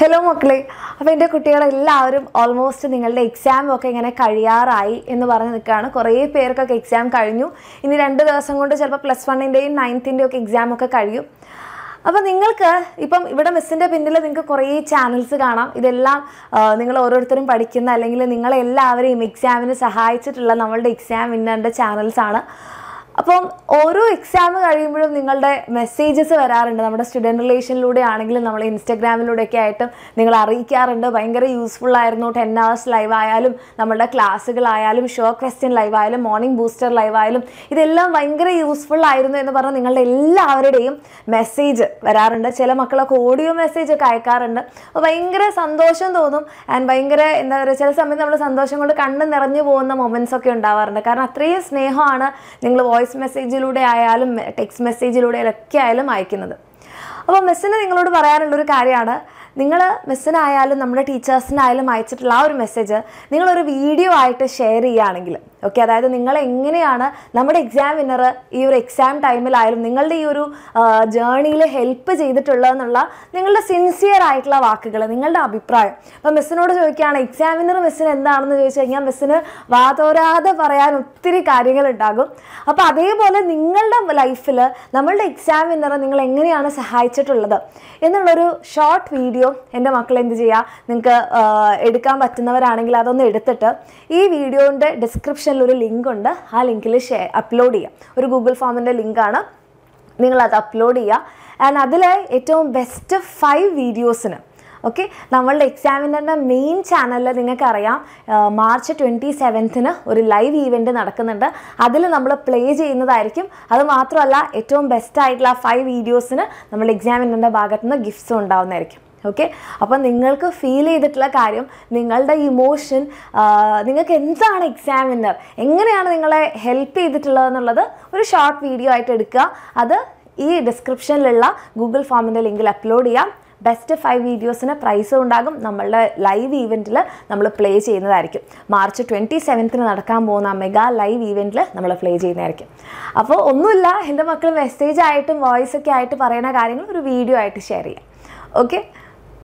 hello മക്കളെ അപ്പോൾ എൻ്റെ കുട്ടികളെല്ലാവരും ഓൾമോസ്റ്റ് നിങ്ങളുടെ എക്സാം ഒക്കെ ഇങ്ങനെ കഴിയാറായി എന്ന് പറഞ്ഞ് നിൽക്കുകയാണ് കുറേ പേർക്കൊക്കെ എക്സാം കഴിഞ്ഞു ഇനി രണ്ട് ദിവസം കൊണ്ട് ചിലപ്പോൾ പ്ലസ് വണ്ണിൻ്റെയും നയൻത്തിൻ്റെയും ഒക്കെ എക്സാം ഒക്കെ കഴിയും അപ്പോൾ നിങ്ങൾക്ക് ഇപ്പം ഇവിടെ മിസ്സിൻ്റെ പിന്നിൽ നിങ്ങൾക്ക് കുറേ ചാനൽസ് കാണാം ഇതെല്ലാം നിങ്ങൾ ഓരോരുത്തരും പഠിക്കുന്ന അല്ലെങ്കിൽ നിങ്ങളെല്ലാവരെയും എക്സാമിന് സഹായിച്ചിട്ടുള്ള നമ്മളുടെ എക്സാം വിന്നറിൻ്റെ ചാനൽസാണ് അപ്പം ഓരോ എക്സാം കഴിയുമ്പോഴും നിങ്ങളുടെ മെസ്സേജസ് വരാറുണ്ട് നമ്മുടെ സ്റ്റുഡൻറ് റിലേഷനിലൂടെ ആണെങ്കിലും നമ്മൾ ഇൻസ്റ്റാഗ്രാമിലൂടെയൊക്കെ ആയിട്ടും നിങ്ങൾ അറിയിക്കാറുണ്ട് ഭയങ്കര യൂസ്ഫുൾ ആയിരുന്നു ടെൻ അവേഴ്സ് ലൈവ് ആയാലും നമ്മുടെ ക്ലാസ്സുകളായാലും ഷോ ക്വസ്റ്റ്യൻ ലൈവ് ആയാലും മോർണിംഗ് ബൂസ്റ്റർ ലൈവ് ആയാലും ഇതെല്ലാം ഭയങ്കര യൂസ്ഫുൾ ആയിരുന്നു എന്ന് പറഞ്ഞ് നിങ്ങളുടെ എല്ലാവരുടെയും മെസ്സേജ് വരാറുണ്ട് ചില മക്കളൊക്കെ ഓഡിയോ മെസ്സേജ് ഒക്കെ അയക്കാറുണ്ട് അപ്പോൾ ഭയങ്കര സന്തോഷം തോന്നും ആൻഡ് ഭയങ്കര എന്താ പറയുക ചില സമയത്ത് നമ്മൾ സന്തോഷം കൊണ്ട് കണ്ണ് നിറഞ്ഞു പോകുന്ന മൊമെൻറ്റ്സ് ഒക്കെ ഉണ്ടാവാറുണ്ട് കാരണം അത്രയും സ്നേഹമാണ് നിങ്ങൾ വോയിസ് വോയിസ് മെസ്സേജിലൂടെ ആയാലും ടെക്സ്റ്റ് മെസ്സേജിലൂടെ ഒക്കെ ആയാലും അയക്കുന്നത് അപ്പോൾ മിസ്സിന് നിങ്ങളോട് പറയാനുള്ളൊരു കാര്യമാണ് നിങ്ങൾ മെസ്സിനായാലും നമ്മുടെ ടീച്ചേഴ്സിനായാലും അയച്ചിട്ടുള്ള ആ ഒരു മെസ്സേജ് നിങ്ങളൊരു വീഡിയോ ആയിട്ട് ഷെയർ ചെയ്യുകയാണെങ്കിൽ ഓക്കെ അതായത് നിങ്ങൾ എങ്ങനെയാണ് നമ്മുടെ എക്സാം വിന്നർ ഈ ഒരു എക്സാം ടൈമിലായാലും നിങ്ങളുടെ ഈ ഒരു ജേണിയിൽ ഹെൽപ്പ് ചെയ്തിട്ടുള്ളതെന്നുള്ള നിങ്ങളുടെ സിൻസിയർ ആയിട്ടുള്ള വാക്കുകൾ നിങ്ങളുടെ അഭിപ്രായം അപ്പം മിസ്സിനോട് ചോദിക്കുകയാണ് എക്സാം വിന്നർ മിസ്സിന് എന്താണെന്ന് ചോദിച്ചു കഴിഞ്ഞാൽ മിസ്സിന് വാതോരാതെ പറയാൻ ഒത്തിരി കാര്യങ്ങളുണ്ടാകും അപ്പം അതേപോലെ നിങ്ങളുടെ ലൈഫിൽ നമ്മളുടെ എക്സാം വിന്നർ നിങ്ങൾ എങ്ങനെയാണ് സഹായിച്ചിട്ടുള്ളത് എന്നുള്ളൊരു ഷോർട്ട് വീഡിയോ എൻ്റെ മക്കൾ എന്ത് ചെയ്യുക നിങ്ങൾക്ക് എടുക്കാൻ പറ്റുന്നവരാണെങ്കിൽ അതൊന്ന് എടുത്തിട്ട് ഈ വീഡിയോൻ്റെ ഡിസ്ക്രിപ്ഷൻ ഒരു ലിങ്ക് ഉണ്ട് ആ ലിങ്കിൽ ഷെയർ അപ്ലോഡ് ചെയ്യുക ഒരു ഗൂഗിൾ ഫോമിൻ്റെ ലിങ്കാണ് നിങ്ങളത് അപ്ലോഡ് ചെയ്യുക ആൻഡ് അതിൽ ഏറ്റവും ബെസ്റ്റ് ഫൈവ് വീഡിയോസിന് ഓക്കെ നമ്മളുടെ എക്സാമിനറിൻ്റെ മെയിൻ ചാനലിൽ നിങ്ങൾക്കറിയാം മാർച്ച് ട്വൻറ്റി സെവൻത്തിന് ഒരു ലൈവ് ഈവെൻറ്റ് നടക്കുന്നുണ്ട് അതിൽ നമ്മൾ പ്ലേ ചെയ്യുന്നതായിരിക്കും അത് മാത്രമല്ല ഏറ്റവും ബെസ്റ്റ് ആയിട്ടുള്ള ഫൈവ് വീഡിയോസിന് നമ്മുടെ എക്സാമിനറിൻ്റെ ഭാഗത്തുനിന്ന് ഗിഫ്റ്റ്സ് ഉണ്ടാവുന്നതായിരിക്കും ഓക്കെ അപ്പം നിങ്ങൾക്ക് ഫീൽ ചെയ്തിട്ടുള്ള കാര്യം നിങ്ങളുടെ ഇമോഷൻ നിങ്ങൾക്ക് എന്താണ് എക്സാമിനർ എങ്ങനെയാണ് നിങ്ങളെ ഹെൽപ്പ് ചെയ്തിട്ടുള്ളതെന്നുള്ളത് ഒരു ഷോർട്ട് വീഡിയോ ആയിട്ട് എടുക്കുക അത് ഈ ഡിസ്ക്രിപ്ഷനിലുള്ള ഗൂഗിൾ ഫോമിൻ്റെ ലിങ്കിൽ അപ്ലോഡ് ചെയ്യാം ബെസ്റ്റ് ഫൈവ് വീഡിയോസിന് പ്രൈസും ഉണ്ടാകും നമ്മളുടെ ലൈവ് ഈവെൻറ്റിൽ നമ്മൾ പ്ലേ ചെയ്യുന്നതായിരിക്കും മാർച്ച് ട്വൻറ്റി സെവൻത്തിന് നടക്കാൻ പോകുന്ന മെഗാ ലൈവ് ഈവെൻറ്റിൽ നമ്മൾ പ്ലേ ചെയ്യുന്നതായിരിക്കും അപ്പോൾ ഒന്നുമില്ല എൻ്റെ മക്കൾ മെസ്സേജ് ആയിട്ടും വോയിസ് ഒക്കെ ആയിട്ട് പറയുന്ന കാര്യങ്ങൾ ഒരു വീഡിയോ ആയിട്ട് ഷെയർ ചെയ്യാം ഓക്കെ